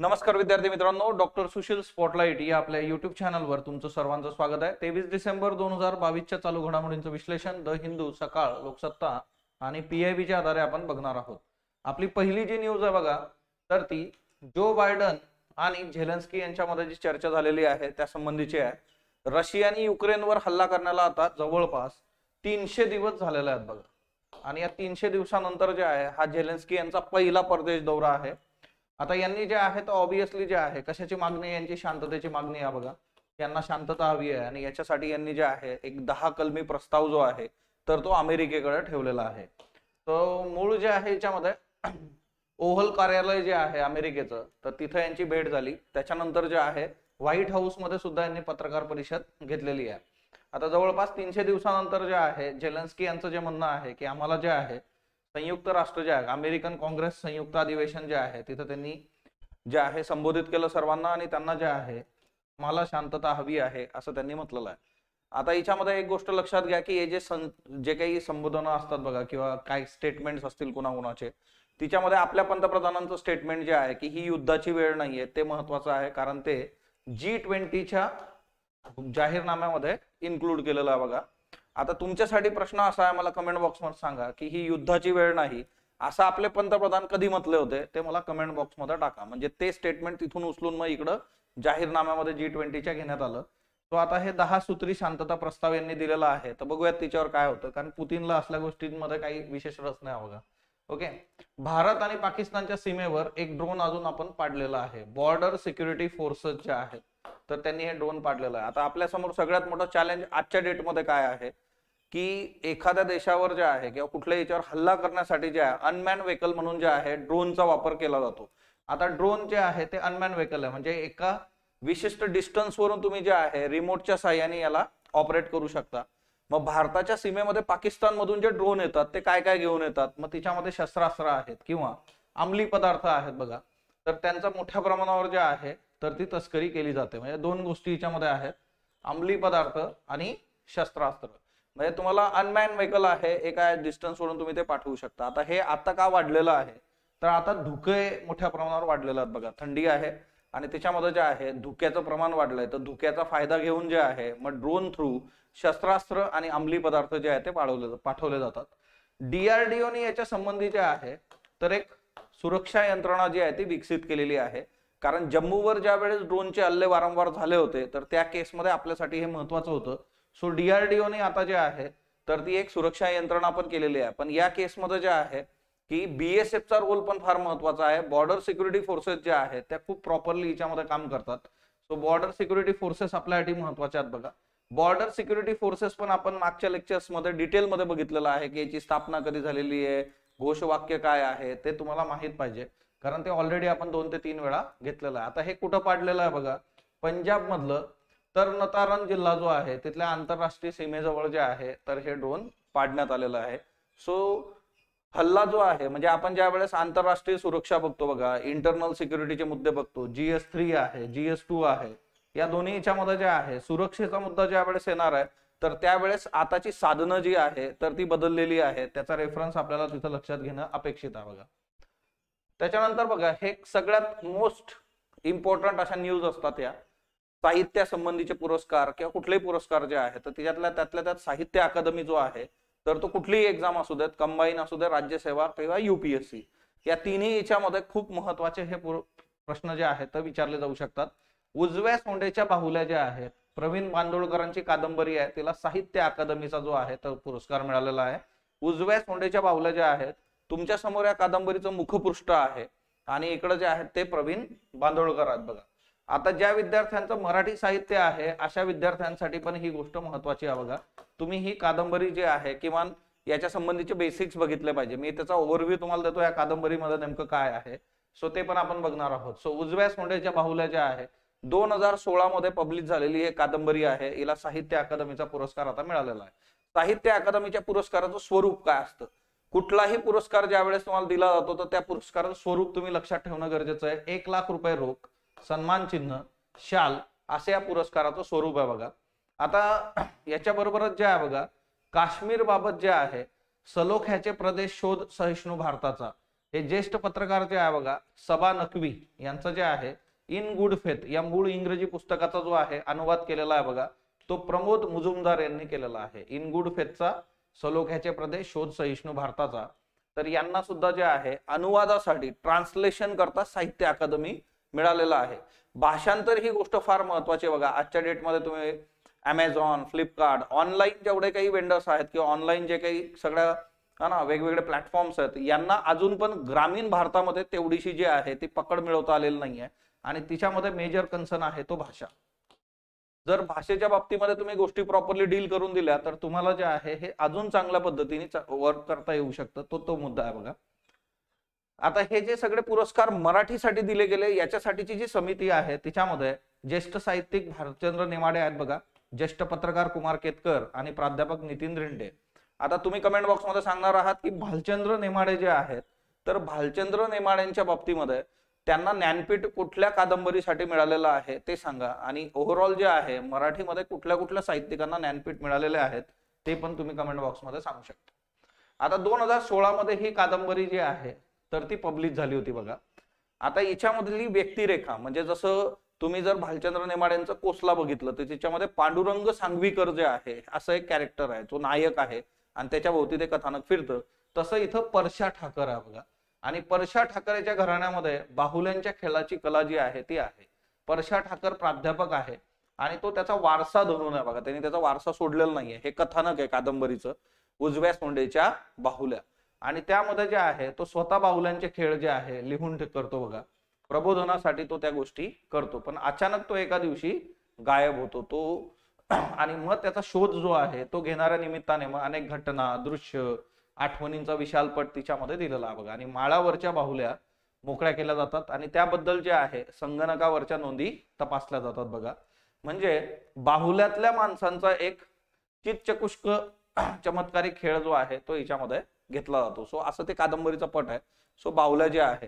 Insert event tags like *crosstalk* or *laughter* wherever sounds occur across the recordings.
नमस्कार विद्यार्थी मित्रांनो डॉक्टर सुशील स्पॉटलाइट या आपल्या युट्यूब चॅनलवर तुमचं सर्वांचं स्वागत आहे तेवीस डिसेंबर दोन हजार बावीसच्या चालू घडामोडींचं विश्लेषण द हिंदू सकाळ लोकसत्ता आणि पी आय व्हीच्या आधारे आपण बघणार आहोत आपली पहिली जी न्यूज आहे बघा तर ती जो बायडन आणि झेलन्स्की यांच्यामध्ये जी चर्चा झालेली आहे त्या संबंधीची आहे रशियाने युक्रेनवर हल्ला करण्याला आता जवळपास तीनशे दिवस झालेले आहेत बघा आणि या तीनशे दिवसानंतर जे आहे हा झेलन्स्की यांचा पहिला परदेश दौरा आहे आता यांनी जे आहे तर ऑब्विसली जे आहे कशाची मागणी यांची शांततेची मागणी आहे बघा यांना शांतता हवी आहे आणि याच्यासाठी यांनी जे आहे एक दहा कलमी प्रस्ताव जो आहे तर तो अमेरिकेकडे ठेवलेला आहे तर मूळ जे आहे याच्यामध्ये *clears throat* ओव्हल कार्यालय जे आहे अमेरिकेचं तर तिथं यांची भेट झाली त्याच्यानंतर जे आहे व्हाईट हाऊसमध्ये सुद्धा यांनी पत्रकार परिषद घेतलेली आहे आता जवळपास तीनशे दिवसानंतर जे आहे जेलन्स्की यांचं जे म्हणणं आहे की आम्हाला जे आहे संयुक्त राष्ट्र जे आहे अमेरिकन काँग्रेस संयुक्त अधिवेशन जे आहे तिथं त्यांनी जे आहे संबोधित केलं सर्वांना आणि त्यांना जे आहे मला शांतता हवी आहे असं त्यांनी म्हटलेलं आहे आता याच्यामध्ये एक गोष्ट लक्षात घ्या की हे जे जे काही संबोधनं असतात बघा किंवा काय स्टेटमेंट्स असतील कुणाचे तिच्यामध्ये आपल्या पंतप्रधानांचं स्टेटमेंट जे आहे की ही युद्धाची वेळ नाहीये ते महत्वाचं आहे कारण ते जी ट्वेंटीच्या जाहीरनाम्यामध्ये इन्क्लूड केलेलं आहे बघा आता तुमच्यासाठी प्रश्न असा आहे मला कमेंट बॉक्समध्ये सांगा की ही युद्धाची वेळ नाही असं आपले पंतप्रधान कधी म्हटले होते ते मला कमेंट बॉक्समध्ये टाका म्हणजे ते स्टेटमेंट तिथून उचलून मग इकडं जाहीरनाम्यामध्ये जी ट्वेंटीच्या घेण्यात आलं तो आता हे दहा सूत्री शांतता प्रस्ताव यांनी दिलेला आहे तर बघूयात तिच्यावर काय होतं कारण पुतीनला असल्या गोष्टींमध्ये काही विशेष रस नाही बघा ओके भारत आणि पाकिस्तानच्या सीमेवर एक ड्रोन अजून आपण पाडलेला आहे बॉर्डर सिक्युरिटी फोर्सेस जे आहेत तर त्यांनी हे ड्रोन पाडलेलं आहे आता आपल्या समोर सगळ्यात मोठं चॅलेंज आजच्या डेटमध्ये काय आहे की एखाद्या देशावर जे आहे किंवा कुठल्या याच्यावर हल्ला करण्यासाठी जे आहे अनमॅन व्हेकल म्हणून जे आहे ड्रोनचा वापर केला जातो आता ड्रोन जे आहे ते अनमॅन व्हेकल आहे म्हणजे एका विशिष्ट डिस्टन्सवरून तुम्ही जे आहे रिमोटच्या साह्याने याला ऑपरेट करू शकता मग भारताच्या सीमेमध्ये पाकिस्तानमधून जे ड्रोन येतात ते काय काय घेऊन येतात मग तिच्यामध्ये शस्त्रास्त्र आहेत किंवा अंमली पदार्थ आहेत बघा तर त्यांचा मोठ्या प्रमाणावर जे आहे तर ती तस्करी केली जाते म्हणजे दोन गोष्टी याच्यामध्ये आहेत अंमली पदार्थ आणि शस्त्रास्त्र म्हणजे तुम्हाला अनमॅन व्हेकल आहे एका डिस्टन्सवरून तुम्ही ते पाठवू शकता आता हे आता का वाढलेलं आहे तर आता धुके मोठ्या प्रमाणावर वाढलेलं आहेत बघा थंडी आहे आणि त्याच्यामध्ये जे आहे धुक्याचं प्रमाण वाढलंय तर धुक्याचा फायदा घेऊन जे आहे मग ड्रोन थ्रू शस्त्रास्त्र आणि अंमली पदार्थ जे आहे ते पाठवले पाठवले जातात डीआरडीओने याच्या संबंधी जे आहे तर एक सुरक्षा यंत्रणा जी आहे ती विकसित केलेली आहे कारण जम्मूवर ज्या वेळेस ड्रोनचे हल्ले वारंवार झाले होते तर त्या केसमध्ये आपल्यासाठी हे महत्वाचं होतं सो डीआरडीओ ने आता जे आहे तर ती एक सुरक्षा यंत्रणा पण केलेली आहे पण या केसमध्ये जे आहे की चा रोल पण फार महत्वाचा आहे बॉर्डर सिक्युरिटी फोर्सेस ज्या आहेत त्या खूप प्रॉपरली याच्यामध्ये काम करतात सो बॉर्डर सिक्युरिटी फोर्सेस आपल्यासाठी महत्वाच्या आहेत बघा बॉर्डर सिक्युरिटी फोर्सेस पण आपण मागच्या लेक्चर्समध्ये डिटेलमध्ये बघितलेलं आहे की याची स्थापना कधी झालेली आहे घोषवाक्य काय आहे ते तुम्हाला माहीत पाहिजे कारण ते ऑलरेडी आपण दोन ते तीन वेळा घेतलेलं आहे आता हे कुठं पाडलेलं आहे बघा पंजाब मधलं तर नतारन जिल्हा जो आहे तिथल्या आंतरराष्ट्रीय सीमेजवळ जे आहे तर हे ड्रोन पाडण्यात आलेलं आहे सो हल्ला जो आहे म्हणजे आपण ज्या वेळेस आंतरराष्ट्रीय सुरक्षा बघतो बघा इंटरनल सिक्युरिटीचे मुद्दे बघतो जीएस थ्री आहे जीएस टू आहे या दोन्ही याच्यामध्ये जे आहे सुरक्षेचा मुद्दा ज्या वेळेस येणार आहे तर त्यावेळेस आताची साधनं जी आहे तर ती बदललेली आहे त्याचा रेफरन्स आपल्याला तिथं लक्षात घेणं अपेक्षित आहे बघा त्याच्यानंतर बघा हे सगळ्यात मोस्ट इम्पॉर्टंट अशा न्यूज असतात या संबंधीचे पुरस्कार किंवा कुठलेही पुरस्कार जे आहेत तर त्याच्यातल्या त्यातल्या त्यात साहित्य अकादमी जो आहे तर तो कुठलीही एक्झाम असू देत कंबाईन असू दे राज्यसेवा किंवा युपीएससी या तिन्ही याच्यामध्ये खूप महत्वाचे हे प्रश्न जे आहेत ते विचारले जाऊ शकतात उजव्या सोंडेच्या बाहुल्या ज्या आहेत प्रवीण बांदोळकरांची कादंबरी आहे तिला साहित्य अकादमीचा जो आहे तो पुरस्कार मिळालेला आहे उजव्या सोंडेच्या बाहुल्या ज्या आहेत तुमच्या समोर या कादंबरीचं मुखपृष्ठ आहे आणि इकडे जे आहेत ते प्रवीण बांदोळकर आहेत बघा आता ज्या विद्यार्थ्यांचं मराठी साहित्य आहे अशा विद्यार्थ्यांसाठी पण ही गोष्ट महत्वाची आहे बघा तुम्ही ही कादंबरी जी आहे किंवा याच्या संबंधीचे बेसिक्स बघितले पाहिजे मी त्याचा ओव्हरव्ह्यू तुम्हाला देतो या कादंबरीमध्ये नेमकं काय आहे सो ते पण आपण बघणार आहोत सो उजव्या सोंडेच्या बाहुल्या ज्या आहे दोन हजार सोळा मध्ये पब्लिश झालेली एक कादंबरी आहे हिला साहित्य अकादमीचा पुरस्कार आता मिळालेला आहे साहित्य अकादमीच्या पुरस्काराचं स्वरूप काय असतं कुठलाही पुरस्कार ज्यावेळेस तुम्हाला दिला जातो तर त्या पुरस्काराचं स्वरूप तुम्ही लक्षात ठेवणं गरजेचं आहे एक लाख रुपये रोख सन्मान चिन्ह शाल असे या पुरस्काराचं स्वरूप आहे बघा आता *clears throat* याच्याबरोबरच जे आहे बघा काश्मीर बाबत जे आहे सलोख्याचे प्रदेश शोध सहिष्णू भारताचा हे ज्येष्ठ पत्रकार जे आहे बघा सबा नकवी यांचं जे आहे इन गुड फेथ या मूळ इंग्रजी पुस्तकाचा जो आहे अनुवाद केलेला आहे बघा तो प्रमोद मुजुमदार यांनी केलेला आहे इन गुड फेथचा सलोख्याचे प्रदेश शोध सहिष्णू भारताचा तर यांना सुद्धा जे आहे अनुवादासाठी ट्रान्सलेशन करता साहित्य अकादमी मिळालेला आहे भाषांतर ही गोष्ट फार महत्वाची बघा आजच्या डेटमध्ये तुम्ही अमेझॉन फ्लिपकार्ट ऑनलाईन जेवढे काही वेंडर्स आहेत किंवा ऑनलाईन जे काही सगळ्या हा ना वेगवेगळे प्लॅटफॉर्म्स आहेत यांना अजून पण ग्रामीण भारतामध्ये तेवढीशी जी आहे ती पकड मिळवता आलेली नाही आहे आणि तिच्यामध्ये मेजर कन्सर्न आहे तो भाषा जर भाषेच्या बाबतीमध्ये तुम्ही गोष्टी प्रॉपरली डील करून दिल्या तर तुम्हाला जे आहे हे अजून चांगल्या पद्धतीने वर्क करता येऊ शकतं तो तो मुद्दा आहे बघा आता हे जे सगळे पुरस्कार मराठीसाठी दिले गेले याच्यासाठीची जी समिती आहे तिच्यामध्ये ज्येष्ठ साहित्यिक भारतचंद्र नेमाडे आहेत बघा ज्येष्ठ पत्रकार कुमार केतकर आणि प्राध्यापक नितीन रिंडे आता तुम्ही कमेंट बॉक्समध्ये सांगणार आहात की भालचंद्र नेमाडे जे आहेत तर भालचंद्र नेमाड्यांच्या बाबतीमध्ये त्यांना ज्ञानपीठ कुठल्या कादंबरीसाठी मिळालेलं आहे ते सांगा आणि ओव्हरऑल जे आहे मराठीमध्ये कुठल्या कुठल्या साहित्यिकांना ज्ञानपीठ मिळालेले आहेत ते पण तुम्ही कमेंट बॉक्समध्ये सांगू शकता आता दोन हजार सोळामध्ये ही कादंबरी जी आहे तर ती पब्लिश झाली होती बघा आता याच्यामधली व्यक्तिरेखा म्हणजे जसं तुम्ही जर भालचंद्र नेमाड कोसला बघितलं तर त्याच्यामध्ये पांडुरंग सांगवीकर जे आहे असं एक कॅरेक्टर आहे जो नायक आहे आणि त्याच्या भोवती ते कथानक फिरतं तसं इथं परशा ठाकर आहे बघा आणि परशा ठाकरेच्या घराण्यामध्ये बाहुल्यांच्या खेळाची कला जी आहे ती आहे परशा ठाकर प्राध्यापक आहे आणि तो त्याचा वारसा धरून आहे बघा त्यांनी त्याचा वारसा सोडलेला नाहीये हे कथानक आहे कादंबरीचं उजव्या सोंडेच्या बाहुल्या आणि त्यामध्ये जे आहे तो स्वतः बाहुल्यांचे खेळ जे आहे लिहून करतो बघा प्रबोधनासाठी तो त्या गोष्टी करतो पण अचानक तो एका दिवशी गायब होतो तो *clears throat* आणि मग त्याचा शोध जो आहे तो घेणाऱ्या निमित्ताने मग अनेक घटना दृश्य आठवणींचा विशाल पट तिच्यामध्ये दिलेला बघा आणि माळावरच्या बाहुल्या मोकळ्या केल्या जातात आणि त्याबद्दल जे आहे संगणकावरच्या नोंदी तपासल्या जातात बघा म्हणजे बाहुल्यातल्या माणसांचा एक चित्चकुष्क *clears throat* चमत्कारी खेळ जो आहे तो हिच्यामध्ये घेतला जातो सो असं ते कादंबरीचा पट आहे सो बावला जे आहे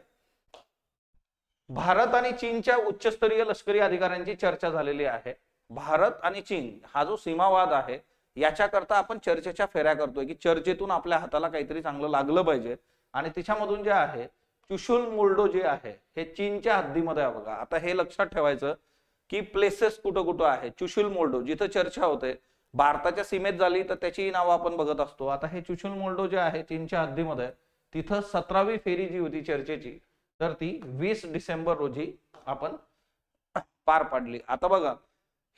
भारत आणि चीनच्या उच्चस्तरीय लष्करी अधिकाऱ्यांची चर्चा झालेली आहे भारत आणि चीन हा जो सीमावाद आहे याच्याकरता आपण चर्चेच्या फेऱ्या करतोय की चर्चेतून आपल्या हाताला काहीतरी चांगलं लागलं पाहिजे आणि तिच्यामधून जे आहे चुशुल मुल्डो जे आहे हे चीनच्या हद्दीमध्ये आहे बघा आता हे लक्षात ठेवायचं की प्लेसेस कुठं कुठं आहे चुशुल मोल्डो जिथं चर्चा होते भारताच्या सीमेत झाली तर त्याची नावं आपण बघत असतो आता हे चुचुल मोल्डो जे आहे चीनच्या हद्दीमध्ये तिथं सतरावी फेरी जी होती चर्चेची तर ती वीस डिसेंबर रोजी आपण पार पाडली आता बघा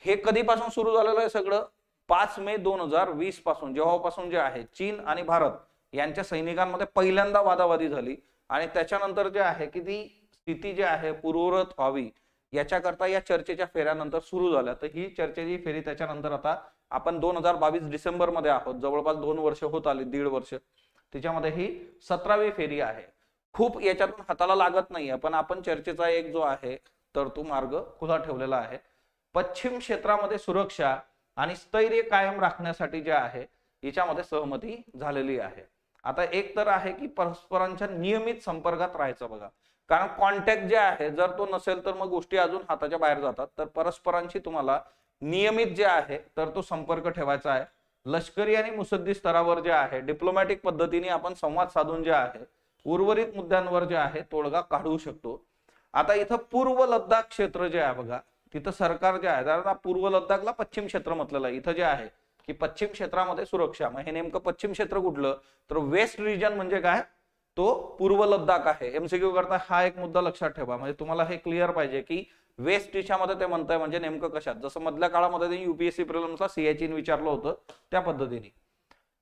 हे कधीपासून सुरू झालेलं आहे सगळं पाच मे दोन हजार वीस पासून जेव्हापासून जे आहे चीन आणि भारत यांच्या सैनिकांमध्ये पहिल्यांदा वादावादी झाली आणि त्याच्यानंतर जे आहे की ती स्थिती जी आहे पूर्वरत व्हावी याच्याकरता या चर्चेच्या फेऱ्यानंतर सुरू झाल्या तर ही चर्चेची फेरी त्याच्यानंतर आता आपण दोन हजार बावीस डिसेंबरमध्ये आहोत जवळपास दोन वर्ष होत आली दीड वर्ष त्याच्यामध्ये ही सतरावी फेरी आहे खूप याच्यातून हाताला लागत नाहीये पण आपण चर्चेचा एक जो आहे तर तो मार्ग खुला ठेवलेला आहे पश्चिम क्षेत्रामध्ये सुरक्षा आणि स्थैर्य कायम राखण्यासाठी जे आहे याच्यामध्ये सहमती झालेली आहे आता एक तर आहे की परस्परांच्या नियमित संपर्कात राहायचं बघा कारण कॉन्टॅक्ट जे आहे जर तो नसेल तर मग गोष्टी अजून हाताच्या बाहेर जातात तर परस्परांशी तुम्हाला नियमित जे आहे तर तो संपर्क ठेवायचा आहे लष्करी आणि मुसद्दी स्तरावर जे आहे डिप्लोमॅटिक पद्धतीने आपण संवाद साधून जे आहे उर्वरित मुद्द्यांवर जे आहे तोडगा काढू शकतो आता इथं पूर्व लद्दाख क्षेत्र जे आहे बघा तिथं सरकार जे आहे कारण पूर्व लद्दाखला पश्चिम क्षेत्र म्हटलेलं आहे इथं जे आहे की पश्चिम क्षेत्रामध्ये सुरक्षा मग हे नेमकं पश्चिम क्षेत्र कुठलं तर वेस्ट रिजन म्हणजे काय तो पूर्व लद्दाख आहे एमसीक्यू करता हा एक मुद्दा लक्षात ठेवा म्हणजे तुम्हाला हे क्लिअर पाहिजे की वेस्ट मध्ये ते म्हणताय म्हणजे नेमकं कशात जसं मधल्या काळामध्ये त्यांनी युपीएससी प्रिलम्सला सीएचईन विचारलं होतं त्या पद्धतीने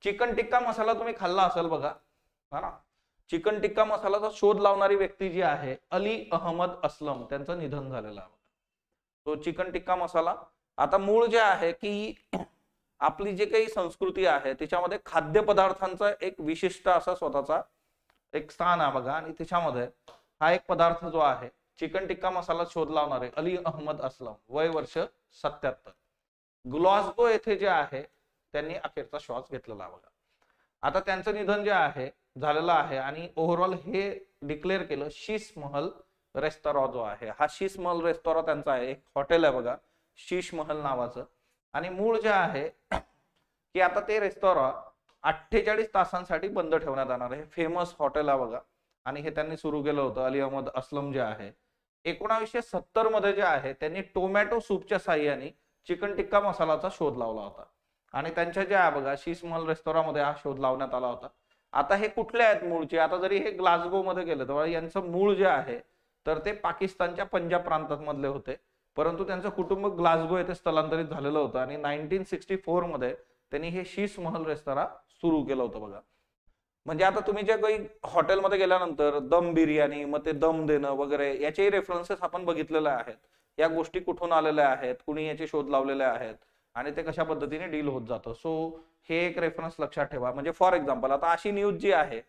चिकन टिक्का मसाला तुम्ही खाल्ला असेल बघा हा ना चिकन टिक्का मसालाचा शोध लावणारी व्यक्ती जी आहे अली अहमद असलम त्यांचं निधन झालेलं आहे तो चिकन टिक्का मसाला आता मूळ जे आहे की *clears throat* आपली जी काही संस्कृती आहे त्याच्यामध्ये खाद्यपदार्थांचा एक विशिष्ट असा स्वतःचा एक स्थान आहे बघा आणि त्याच्यामध्ये हा एक पदार्थ जो आहे चिकन टिक्का मसाला शोध लावणारे अली अहमद असलम वय वर्ष सत्याहत्तर ग्लॉसगो येथे जे आहे त्यांनी अखेरचा श्वास घेतलेला बघा आता त्यांचं निधन जे आहे झालेलं आहे आणि ओव्हरऑल हे डिक्लेअर केलं शीश महल रेस्तॉरा जो आहे हा शीश महल रेस्तॉरा त्यांचा आहे एक हॉटेल आहे बघा शीश महल नावाचं आणि मूळ जे आहे की आता ते रेस्तॉरा अठ्ठेचाळीस तासांसाठी बंद ठेवण्यात येणार आहे फेमस हॉटेल आहे बघा आणि हे त्यांनी सुरू केलं होतं अली अहमद असलम जे आहे एकोणावीसशे सत्तर मध्ये जे आहे त्यांनी टोमॅटो सूपच्या साह्याने चिकन टिक्का मसालाचा शोध लावला होता आणि त्यांच्या जे आहे बघा शीस महल हा शोध लावण्यात आला होता आता हे कुठले आहेत मूळचे आता जरी हे ग्लासगो मध्ये गेलं तर यांचं मूळ जे आहे तर ते पाकिस्तानच्या पंजाब प्रांतात मधले होते परंतु त्यांचं कुटुंब ग्लासगो येथे स्थलांतरित झालेलं होतं आणि नाईनटीन सिक्स्टी फोर मध्ये त्यांनी हे शीस महल रेस्तरा सुरू केलं होतं बघा म्हणजे आता तुम्ही जे काही हॉटेलमध्ये गेल्यानंतर दम बिर्याणी मग ते दम देणं वगैरे याचेही रेफरन्सेस आपण बघितलेले आहेत या गोष्टी कुठून आलेल्या आहेत कुणी याचे शोध लावलेले आहेत आणि ते कशा पद्धतीने डील होत जातं सो हे एक रेफरन्स लक्षात ठेवा म्हणजे फॉर एक्झाम्पल आता अशी न्यूज जी आहे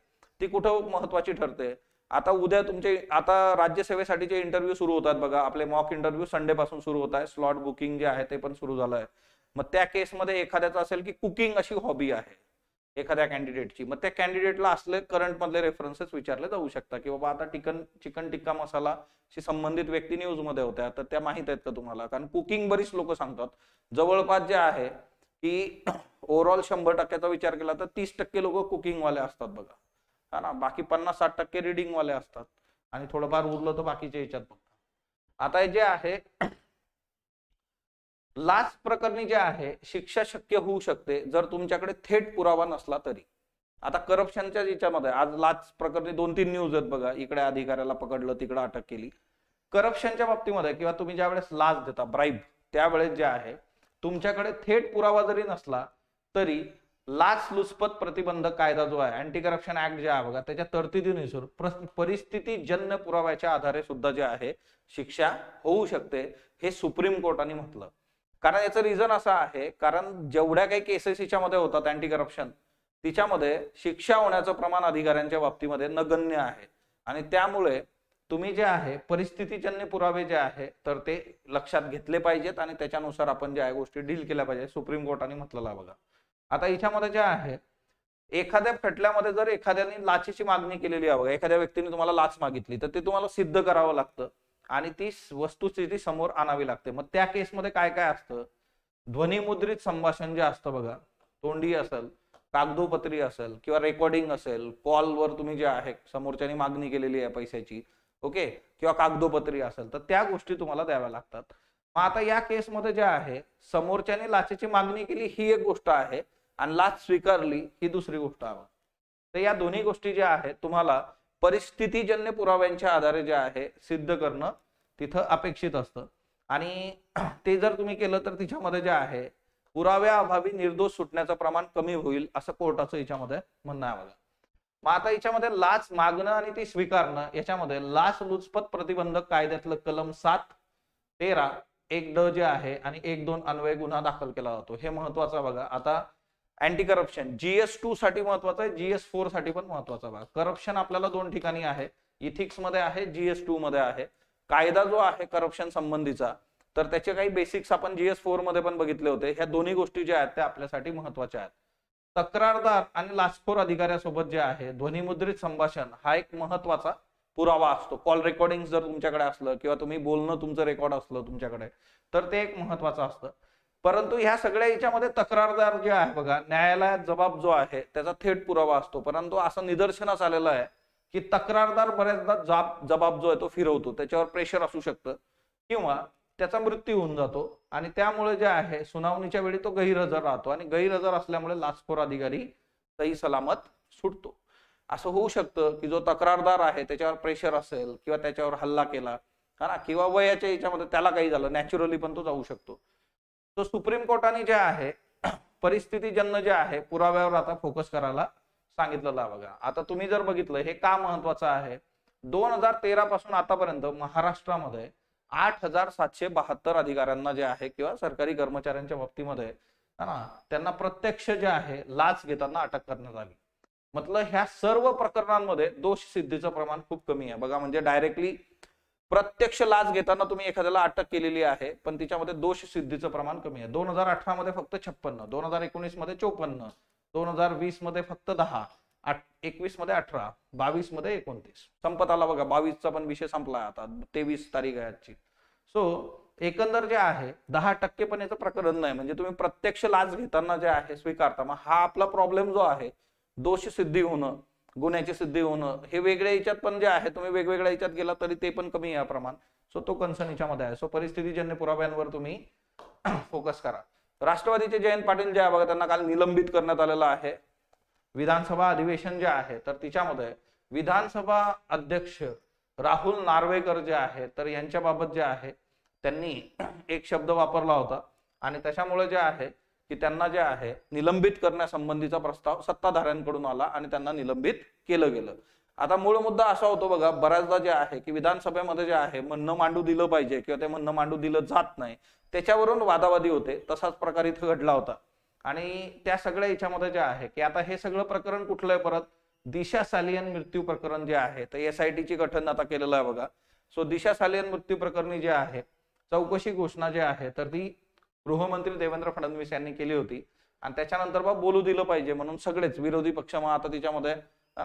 ती कुठं महत्वाची ठरते आता उद्या तुमचे आता राज्यसेवेसाठीचे इंटरव्ह्यू सुरू होतात बघा आपले मॉक इंटरव्ह्यू संडे पासून सुरू होत आहे स्लॉट बुकिंग जे आहे ते पण सुरू झालंय मग त्या केसमध्ये एखाद्याचं असेल की कुकिंग अशी हॉबी आहे एखाद्या कॅन्डिडेटची मग त्या कॅन्डिडेटला असले करंटमधले रेफरन्सेस विचारले जाऊ शकतात की बाबा आता टिकन चिकन टिक्का मसालाशी संबंधित व्यक्ती न्यूजमध्ये होत्या तर त्या माहीत आहेत का तुम्हाला कारण कुकिंग बरीच लोक सांगतात जवळपास जे आहे की ओव्हरऑल *clears throat* शंभर टक्क्याचा विचार केला तर तीस टक्के लोक कुकिंगवाले असतात बघा हा ना बाकी पन्नास साठ टक्के रिडिंगवाले असतात आणि थोडंफार उरलं तर बाकीच्या ह्याच्यात बघा आता जे आहे लाच प्रकरणी जे आहे शिक्षा शक्य होऊ शकते जर तुमच्याकडे थेट पुरावा नसला तरी आता करप्शनच्या याच्यामध्ये आज लाच प्रकरणी दोन तीन न्यूज आहेत बघा इकडे अधिकाऱ्याला पकडलं तिकडे अटक केली करप्शनच्या बाबतीमध्ये किंवा तुम्ही ज्या वेळेस लाच देता ब्राईब त्यावेळेस जे आहे तुमच्याकडे थेट पुरावा जरी नसला तरी लाच लुचपत प्रतिबंध कायदा जो आहे अँटी करप्शन ऍक्ट जे आहे बघा त्याच्या तरतुदीनुसार परिस्थिती जन्य पुराव्याच्या आधारे सुद्धा जे आहे शिक्षा होऊ शकते हे सुप्रीम कोर्टाने म्हटलं कारण याचं रिझन असं आहे कारण जेवढ्या काही केसेस हिच्यामध्ये होतात अँटी करप्शन तिच्यामध्ये शिक्षा होण्याचं प्रमाण अधिकाऱ्यांच्या बाबतीमध्ये नगण्य आहे आणि त्यामुळे तुम्ही जे आहे परिस्थितीजन्य पुरावे जे आहे तर ते लक्षात घेतले पाहिजेत आणि त्याच्यानुसार आपण ज्या गोष्टी डील केल्या पाहिजे सुप्रीम कोर्टाने म्हटलेला बघा आता हिच्यामध्ये जे आहे एखाद्या खटल्यामध्ये जर एखाद्याने लाचेची मागणी केलेली आहे बघा एखाद्या व्यक्तीने तुम्हाला लाच मागितली तर ते तुम्हाला सिद्ध करावं लागतं आणि ती वस्तुस्थिती समोर आणावी लागते मग त्या केसमध्ये काय काय असतं ध्वनिमुद्रित संभाषण जे असतं बघा तोंडी असेल कागदोपत्री असेल किंवा रेकॉर्डिंग असेल कॉलवर तुम्ही जे आहे समोरच्यानी मागणी केलेली आहे पैशाची ओके किंवा कागदोपत्री असेल तर त्या गोष्टी तुम्हाला द्याव्या लागतात मग आता या केसमध्ये जे आहे समोरच्याने लाचेची मागणी केली ही एक गोष्ट आहे आणि लाच स्वीकारली ही दुसरी गोष्ट आहे तर या दोन्ही गोष्टी ज्या आहेत तुम्हाला परिस्थितीजन्य पुराव्यांच्या आधारे जे आहे सिद्ध करणं तिथं अपेक्षित असतं आणि *clears throat* ते जर तुम्ही केलं तर तिच्यामध्ये जे आहे पुराव्या अभावी निर्दोष सुटण्याचं प्रमाण कमी होईल असं कोर्टाचं याच्यामध्ये म्हणणं आहे मला मग आता याच्यामध्ये लाच मागणं आणि ती स्वीकारणं याच्यामध्ये लाच लुचपत प्रतिबंधक कायद्यातलं कलम सात तेरा एक ड जे आहे आणि एक दोन अन्वय गुन्हा दाखल केला जातो हे महत्वाचं बघा आता अँटी करप्शन जीएस टू साठी महत्वाचा आहे जीएस फोर साठी पण महत्वाचा भाग करप्शन आपल्याला दोन ठिकाणी आहे इथिक्स मध्ये आहे जीएस टू मध्ये आहे कायदा जो आहे करप्शन संबंधीचा तर त्याचे काही बेसिक्स आपण जीएस फोर मध्ये पण बघितले होते ह्या दोन्ही गोष्टी ज्या आहेत त्या आपल्यासाठी महत्वाच्या आहेत तक्रारदार आणि लाचखोर अधिकाऱ्यासोबत जे आहे ध्वनीमुद्रित संभाषण हा एक महत्वाचा पुरावा असतो कॉल रेकॉर्डिंग जर तुमच्याकडे असलं किंवा तुम्ही बोलणं तुमचं रेकॉर्ड असलं तुमच्याकडे तर ते एक महत्वाचं असतं परंतु ह्या सगळ्या याच्यामध्ये तक्रारदार जे आहे बघा न्यायालयात जबाब जो आहे त्याचा थेट पुरावा असतो परंतु असं निदर्शनास आलेलं आहे की तक्रारदार बऱ्याचदा जाब जबाब जो आहे तो फिरवतो त्याच्यावर प्रेशर असू शकतं किंवा त्याचा मृत्यू होऊन जातो आणि त्यामुळे जे आहे सुनावणीच्या वेळी तो गैरहजर राहतो आणि गैरहजर असल्यामुळे लाचखोर अधिकारी सही सलामत सुटतो असं होऊ शकतं की जो तक्रारदार आहे त्याच्यावर प्रेशर असेल किंवा त्याच्यावर हल्ला केला हा ना किंवा वयाच्या याच्यामध्ये त्याला काही झालं नॅचरली पण तो जाऊ शकतो तो सुप्रीम कोर्टाने जे आहे परिस्थितीजन्य जे आहे पुराव्यावर आता फोकस करायला सांगितलेला बघा आता तुम्ही जर बघितलं हे का महत्वाचं आहे दोन हजार तेरा पासून आतापर्यंत महाराष्ट्रामध्ये आठ हजार सातशे बहात्तर अधिकाऱ्यांना जे आहे किंवा सरकारी कर्मचाऱ्यांच्या बाबतीमध्ये ना त्यांना प्रत्यक्ष जे आहे लाच घेताना अटक करण्यात आली मतलब ह्या सर्व प्रकरणांमध्ये दोष सिद्धीचं प्रमाण खूप कमी आहे बघा म्हणजे डायरेक्टली प्रत्यक्ष लाच घेताना तुम्ही एखाद्याला अटक केलेली आहे पण तिच्यामध्ये दोष सिद्धीचं प्रमाण कमी आहे दोन हजार अठरा मध्ये फक्त छप्पन्न दोन हजार एकोणीस मध्ये चोपन्न दोन हजार वीस मध्ये फक्त दहा एकवीस मध्ये अठरा बावीस मध्ये एकोणतीस संपत आला बघा बावीसचा पण विषय संपला आता तेवीस तारीख आहे आजची सो एकंदर जे आहे दहा टक्के पण याचं प्रकरण नाही म्हणजे तुम्ही प्रत्यक्ष लाच घेताना जे आहे स्वीकारता मग हा आपला प्रॉब्लेम जो आहे दोष सिद्धी होणं गुन्ह्याची सिद्धी होणं हे वेगळ्या याच्यात पण जे आहे तुम्ही वेगवेगळ्या याच्यात गेला तरी ते पण कमी या प्रमाण सो तो कन्सर्न याच्यामध्ये आहे सो परिस्थितीजन्य पुराव्यांवर तुम्ही फोकस *clears throat* करा राष्ट्रवादीचे जयंत पाटील जे आहे बघा त्यांना काल निलंबित करण्यात आलेलं आहे विधानसभा अधिवेशन जे आहे तर तिच्यामध्ये विधानसभा अध्यक्ष राहुल नार्वेकर जे आहे तर यांच्याबाबत जे आहे त्यांनी *clears throat* एक शब्द वापरला होता आणि त्याच्यामुळे जे आहे की त्यांना जे आहे निलंबित करण्यासंबंधीचा प्रस्ताव सत्ताधाऱ्यांकडून आला आणि त्यांना निलंबित केलं गेलं आता मूळ मुद्दा असा होतो बघा बऱ्याचदा जे आहे की विधानसभेमध्ये जे आहे म्हणणं मांडू दिलं पाहिजे किंवा ते म्हणणं मांडू दिलं जात नाही त्याच्यावरून वादावादी होते तसाच प्रकार इथं घडला होता आणि त्या सगळ्या याच्यामध्ये जे आहे की आता हे सगळं प्रकरण कुठलं आहे परत दिशा सालियन मृत्यू प्रकरण जे आहे तर एस आय टीची गठन आता केलेलं आहे बघा सो दिशा सालियन मृत्यू प्रकरणी जे आहे चौकशी घोषणा जे आहे तर ती गृहमंत्री देवेंद्र फडणवीस यांनी केली होती आणि त्याच्यानंतर बा बोलू दिलं पाहिजे म्हणून सगळेच विरोधी पक्ष मग आता तिच्यामध्ये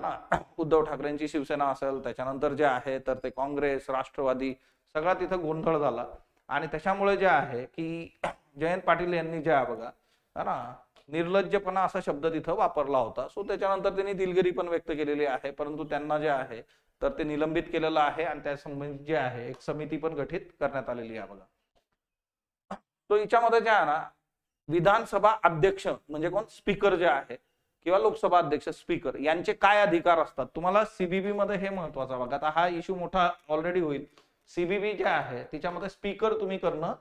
ना उद्धव ठाकरेंची शिवसेना असेल त्याच्यानंतर जे आहे तर ते काँग्रेस राष्ट्रवादी सगळा तिथं गोंधळ झाला आणि त्याच्यामुळे जे आहे की जयंत पाटील यांनी जे आहे बघा है ना निर्लज्जपणा असा शब्द तिथं वापरला होता सो त्याच्यानंतर त्यांनी दिलगिरी पण व्यक्त केलेली आहे परंतु त्यांना जे आहे तर ते निलंबित केलेलं आहे आणि त्या संबंधित जे आहे एक समिती पण गठीत करण्यात आलेली आहे बघा तो हिच्यामध्ये जे आहे ना विधानसभा अध्यक्ष म्हणजे कोण स्पीकर जे आहे किंवा लोकसभा अध्यक्ष स्पीकर यांचे काय अधिकार असतात तुम्हाला सीबीबी मध्ये हे महत्वाचा भाग आता हा इश्यू मोठा ऑलरेडी होईल सीबीबी जे आहे तिच्यामध्ये स्पीकर तुम्ही करणं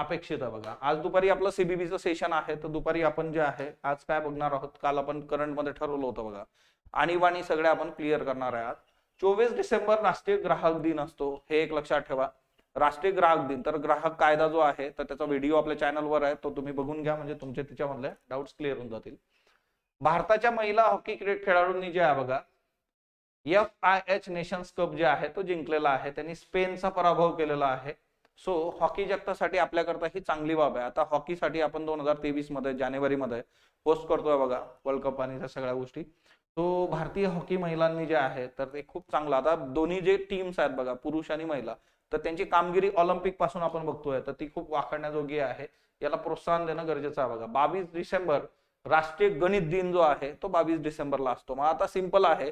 अपेक्षित आहे बघा आज दुपारी आपलं सीबीबीचं सेशन आहे तर दुपारी आपण जे आहे आज काय बघणार आहोत काल आपण करंट मध्ये ठरवलं होतं बघा आणीबाणी सगळे आपण क्लिअर करणार आहे आज चोवीस डिसेंबर राष्ट्रीय ग्राहक दिन असतो हे एक लक्षात ठेवा राष्ट्रीय ग्राहक दिन तर ग्राहक कायदा जो आहे तर त्याचा व्हिडिओ आपल्या चॅनलवर आहे तो तुम्ही बघून घ्या म्हणजे तुमचे त्याच्यामधले डाऊट्स क्लिअर होऊन जातील भारताच्या महिला हॉकी क्रिकेट खेळाडूंनी जे आहे बघा F I H Nations Cup जे आहे तो जिंकलेला आहे त्यांनी स्पेनचा पराभव केलेला आहे सो हॉकी जगतासाठी आपल्याकरता ही चांगली बाब आहे आता हॉकीसाठी आपण दोन हजार तेवीस मध्ये जानेवारीमध्ये पोस्ट करतोय बघा वर्ल्ड कप आणि त्या सगळ्या गोष्टी सो भारतीय हॉकी महिलांनी जे आहे तर ते खूप चांगलं आता दोन्ही जे टीम्स आहेत बघा पुरुष आणि महिला तर त्यांची कामगिरी ऑलिम्पिक पासून आपण बघतोय तर ती खूप वाखडण्याजोगी आहे याला प्रोत्साहन देणं गरजेचं आहे बघा बावीस डिसेंबर राष्ट्रीय गणित दिन जो आहे तो बावीस डिसेंबरला असतो मग आता सिंपल आहे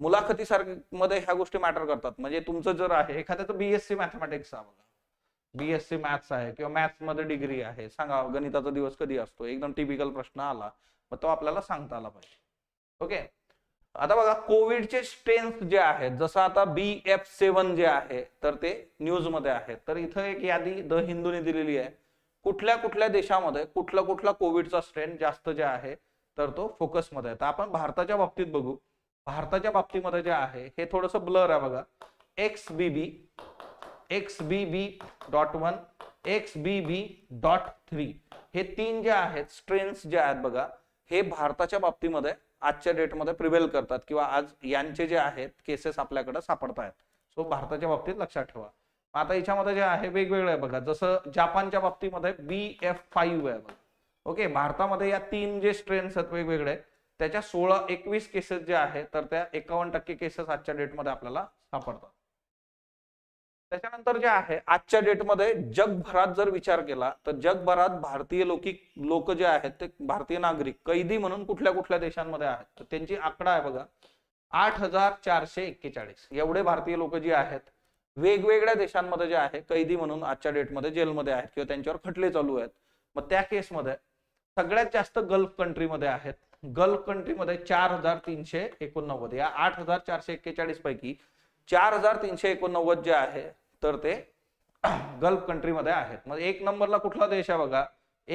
मुलाखतीसारखे मध्ये ह्या गोष्टी मॅटर करतात म्हणजे तुमचं जर आहे एखाद्याचं बीएससी मॅथमॅटिक्स आहे बघा बीएससी मॅथ्स आहे किंवा मॅथ्स मध्ये डिग्री आहे सांगा गणिताचा दिवस कधी असतो एकदम टिपिकल प्रश्न आला मग तो आपल्याला सांगता आला पाहिजे ओके आता बघा कोविडचे स्ट्रेन्स जे आहेत जसं आता बी एफ सेवन जे आहे तर ते न्यूज मध्ये आहे तर इथं एक यादी द हिंदूने दिलेली आहे कुठल्या कुठल्या देशामध्ये कुठला कुठला कोविडचा स्ट्रेन जास्त जे आहे तर तो फोकसमध्ये आहे तर आपण भारताच्या बाबतीत बघू भारताच्या बाबतीमध्ये जे आहे हे थोडस ब्लर आहे बघा X B B X B B dot one X B B dot three हे तीन जे आहेत स्ट्रेन्स जे आहेत बघा हे भारताच्या बाबतीमध्ये आजच्या डेटमध्ये प्रिव्हेल करतात किंवा आज यांचे जे आहेत केसेस आपल्याकडे सापडत आहेत सो भारताच्या बाबतीत लक्षात ठेवा आता याच्यामध्ये जे आहे वेगवेगळं आहे बघा जसं जपानच्या बाबतीमध्ये बी एफ फाईव्ह आहे बघा ओके भारतामध्ये या तीन जे स्ट्रेन्स आहेत वेगवेगळे त्याच्या सोळा एकवीस केसेस जे आहेत तर त्या एकावन्न टक्के केसेस आजच्या डेटमध्ये आपल्याला सापडतात त्याच्यानंतर जे आहे आजच्या डेटमध्ये जगभरात जर विचार केला तर जगभरात भारतीय लोकिक लोक जे आहेत ते भारतीय नागरिक कैदी म्हणून कुठल्या कुठल्या देशांमध्ये आहेत तर त्यांची आकडा आहे बघा आठ हजार चारशे एक्केचाळीस एवढे भारतीय लोक जे आहेत वेगवेगळ्या देशांमध्ये जे आहे कैदी म्हणून आजच्या डेटमध्ये जेलमध्ये आहेत किंवा त्यांच्यावर खटले चालू आहेत मग त्या केसमध्ये सगळ्यात जास्त गल्फ कंट्रीमध्ये आहेत गल्फ कंट्रीमध्ये चार हजार तीनशे एकोणनव्वद या आठ हजार चारशे एक्केचाळीस पैकी चार हजार तीनशे एकोणनव्वद जे आहे तर ते गल्फ *clears throat* कंट्रीमध्ये आहेत मग एक नंबरला कुठला देश आहे बघा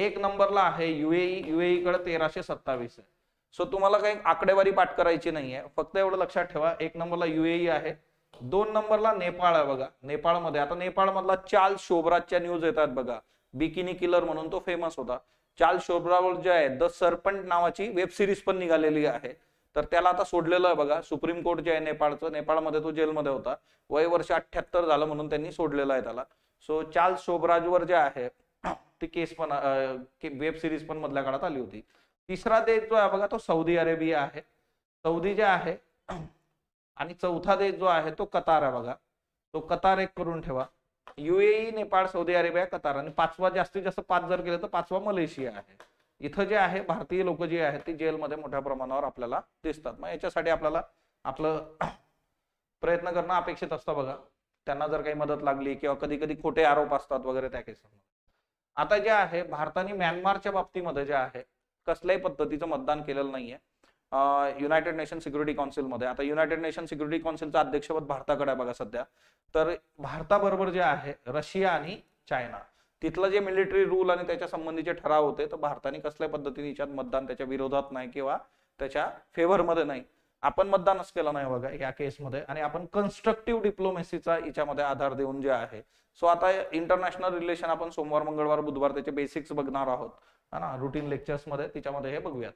एक नंबरला आहे युएई युएई e. e कडे तेराशे सत्तावीस आहे सो तुम्हाला काही आकडेवारी पाठ करायची नाहीये फक्त एवढं लक्षात ठेवा एक नंबरला युएई e आहे दोन नंबरला नेपाळ आहे बघा नेपाळमध्ये आता नेपाळमधला चार्ल शोभराजच्या न्यूज येतात बघा बिकिनी किलर म्हणून तो फेमस होता चाल शोभरावर जे आहे द सरपंट नावाची वेब सिरीज पण निघालेली आहे तर त्याला आता सोडलेलं आहे बघा सुप्रीम कोर्ट जे आहे नेपाळचं नेपाळमध्ये तो जेलमध्ये होता वय वर्ष अठ्ठ्याहत्तर झालं म्हणून त्यांनी सोडलेलं आहे त्याला सो चार्ल्स शोभराजवर जे आहे *clears throat* ती केस पण वेब सिरीज पण मधल्या काळात आली होती तिसरा देश जो आहे बघा तो सौदी अरेबिया आहे सौदी जे आहे *clears throat* आणि चौथा देश जो आहे तो कतार आहे बघा तो कतार एक करून ठेवा UAE e, Nepal Saudi Arabia Qatar आणि पाचवा जास्तीत जास्त पाच जर केलं तर पाचवा मलेशिया आहे इथं जे आहे भारतीय लोक जे आहेत ते जेलमध्ये मोठ्या प्रमाणावर आपल्याला दिसतात मग याच्यासाठी आपल्याला आपलं *clears throat* प्रयत्न करणं अपेक्षित असतं बघा त्यांना जर काही मदत लागली किंवा कधी कधी खोटे आरोप असतात वगैरे त्या केसांमध्ये आता जे आहे भारताने म्यानमारच्या बाबतीमध्ये जे आहे कसल्याही पद्धतीचं मतदान केलेलं नाहीये युनायटेड नेशन सिक्युरिटी काउन्सिलमध्ये आता युनायटेड नेशन सिक्युरिटी काउन्सिलचं अध्यक्षपद भारताकडे बघा सध्या तर भारताबरोबर जे आहे रशिया आणि चायना तिथलं जे मिलिटरी रूल आणि त्याच्या संबंधीचे ठराव होते तर भारताने कसल्या पद्धतीने याच्यात मतदान त्याच्या विरोधात नाही किंवा त्याच्या फेवरमध्ये नाही आपण मतदानच केलं नाही बघा या केसमध्ये आणि आपण कन्स्ट्रक्टिव्ह डिप्लोमेसीचा याच्यामध्ये आधार देऊन जे आहे सो आता इंटरनॅशनल रिलेशन आपण सोमवार मंगळवार बुधवार त्याचे बेसिक्स बघणार आहोत है ना रुटीन लेक्चर्समध्ये तिच्यामध्ये हे बघूयात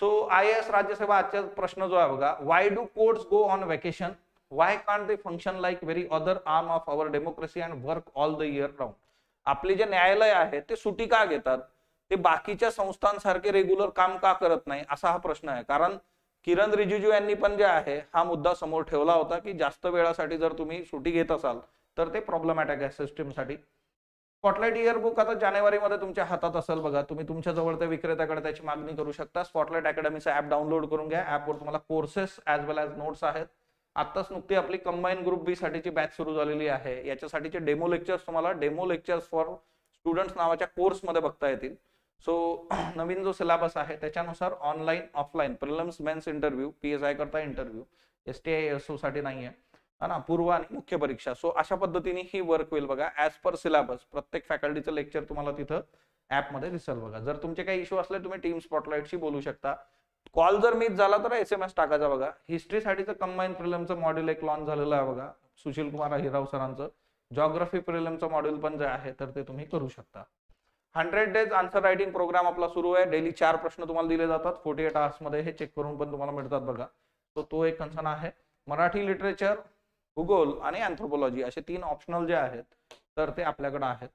सो आय एस राज्यसभा आजचा प्रश्न जो आहे बघा why do courts go on vacation why can't they function like very other arm of our democracy and work all the year round आपले जे न्यायालय आहे ते सुटी का घेतात ते बाकीच्या संस्थांसारखे रेग्युलर काम का करत नाही असा हा प्रश्न आहे कारण किरण रिजिजू यांनी पण जे आहे हा मुद्दा समोर ठेवला होता की जास्त वेळासाठी जर तुम्ही सुटी घेत असाल तर ते प्रॉब्लेमॅटिक आहे सिस्टीमसाठी स्पॉटलाईट इयरबुक आता जानेवारीमध्ये तुमच्या हातात असेल बघा तुम्ही तुमच्या जवळ त्या विक्रेत्याकडे त्याची मागणी करू शकता स्पॉटलाईट अकॅडमीचा ऍप डाउनलोड करून घ्या ऍपवर तुम्हाला courses as well as notes आहेत आत्ताच नुकती आपली कंबाईन ग्रुप बी साठीची बॅच सुरू झालेली आहे याच्यासाठीचे डेमो लेक्चर्स तुम्हाला डेमो लेक्चर्स फॉर स्टुडंट्स नावाच्या कोर्स मध्ये बघता येतील सो *clears throat* नवीन जो सिलेबस आहे त्याच्यानुसार online offline prelims mains interview P S I करता interview S T I S ओसाठी नाही आहे ना पूर्व आणि मुख्य परीक्षा सो अशा पद्धतीने ही वर्क होईल बघा ॲज पर सिलेबस प्रत्येक फॅकल्टीचं लेक्चर तुम्हाला तिथं ॲपमध्ये दिसेल बघा जर तुमचे काही इश्यू असले तुम्ही टीम स्पॉटलाईटशी बोलू शकता कॉल जर मिस झाला तर एस एम एस टाकायचा बघा हिस्ट्रीसाठीचं कंबाईन प्रिलमचं मॉड्यूल एक लॉन्च झालेलं आहे बघा सुशील कुमार हिराव सरांचं जॉग्राफी प्रिलमचं मॉड्यूल पण जे आहे तर ते तुम्ही करू शकता hundred days answer writing programme आपला सुरू आहे डेली चार प्रश्न तुम्हाला दिले जातात फोर्टी एट आवर्समध्ये हे चेक करून पण तुम्हाला मिळतात बघा तो तो एक कन्सर्न आहे मराठी लिटरेचर भूगोल आणि अँथ्रोपॉलॉजी असे तीन ऑप्शनल जे आहेत तर ते आपल्याकडे आहेत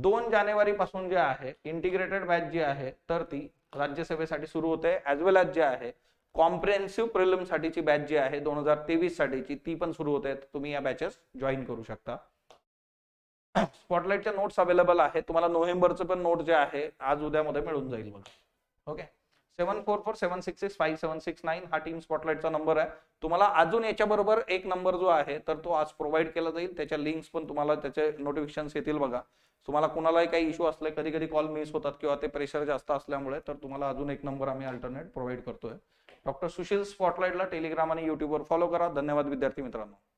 दोन पासून जे आहे इंटिग्रेटेड बॅच जी आहे तर ती राज्यसभेसाठी सुरू होते ऍज वेल एज जे आहे कॉम्प्रेहेन्सिव्ह प्रिलिम साठीची बॅच जी आहे दोन हजार तेवीस साठीची ती पण सुरू होते तुम्ही या बॅचेस जॉईन करू शकता स्पॉटलाइटच्या नोट्स अवेलेबल आहे तुम्हाला नोव्हेंबरचं पण नोट जे आहे आज उद्यामध्ये मिळून जाईल बघा okay seven four four seven six six five seven six nine हा टीम स्पॉटलाईटचा नंबर आहे तुम्हाला अजून याच्याबरोबर एक नंबर जो आहे तर तो आज प्रोव्हाइड केला जाईल त्याच्या लिंक्स पण तुम्हाला त्याचे नोटिफिकेशन येतील बघा तुम्हाला कुणालाही काही इश्यू असले कधी कधी कॉल मिस होतात किंवा ते प्रेशर जास्त असल्यामुळे तर तुम्हाला अजून एक नंबर आम्ही अल्टरनेट प्रोव्हाइड करतोय डॉक्टर सुशील स्पॉटलाईटला टेलिग्राम आणि युट्यूबवर फॉलो करा धन्यवाद विद्यार्थी मित्रांनो